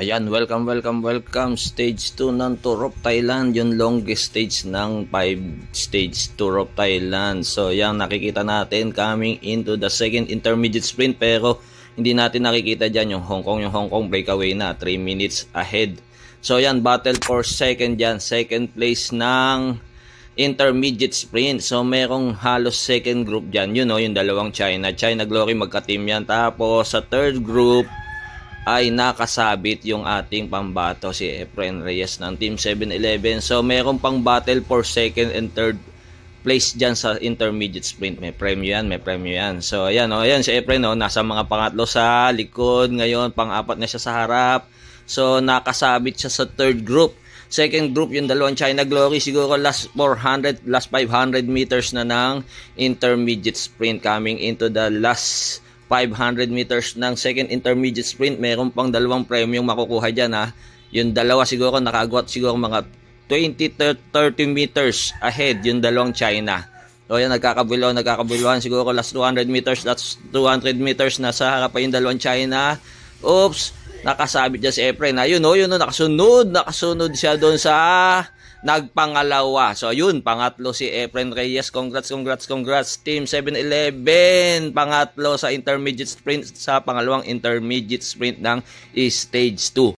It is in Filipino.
Ayan, welcome, welcome, welcome. Stage 2 ng Tour of Thailand. Yung longest stage ng 5 stage Tour of Thailand. So, yan, nakikita natin coming into the second intermediate sprint. Pero, hindi natin nakikita dyan yung Hong Kong. Yung Hong Kong breakaway na. 3 minutes ahead. So, yan, battle for second dyan. Second place ng intermediate sprint. So, merong halos second group dyan. Yun, know, yung dalawang China. China Glory, magka-team yan. Tapos, sa third group, ay nakasabit yung ating pambato si Efren Reyes ng Team 7-Eleven. So meron pang battle for second and third place dyan sa intermediate sprint. May premyo yan, may premyo yan. So ayan, oh, ayan si Efren, oh, nasa mga pangatlo sa likod. Ngayon, pang-apat na siya sa harap. So nakasabit siya sa third group. Second group, yung dalawang China Glory, siguro last 400, last 500 meters na ng intermediate sprint coming into the last 500 meters ng second intermediate sprint, meron pang dalawang premyong makukuha dyan ha. Yung dalawa siguro, nakagot siguro mga 20 30 meters ahead yung dalawang China. O yan, nagkakabilo, nagkakabuluhan siguro last 200 meters, last 200 meters na sa harap yung dalawang China. Oops, nakasabit niya si Efren. Ayun o, oh, no? yun o, oh, nakasunod, nakasunod siya doon sa nagpangalawa. So yun, pangatlo si Efren Reyes. Congrats, congrats, congrats. Team 711, pangatlo sa intermediate sprint sa pangalawang intermediate sprint ng stage 2.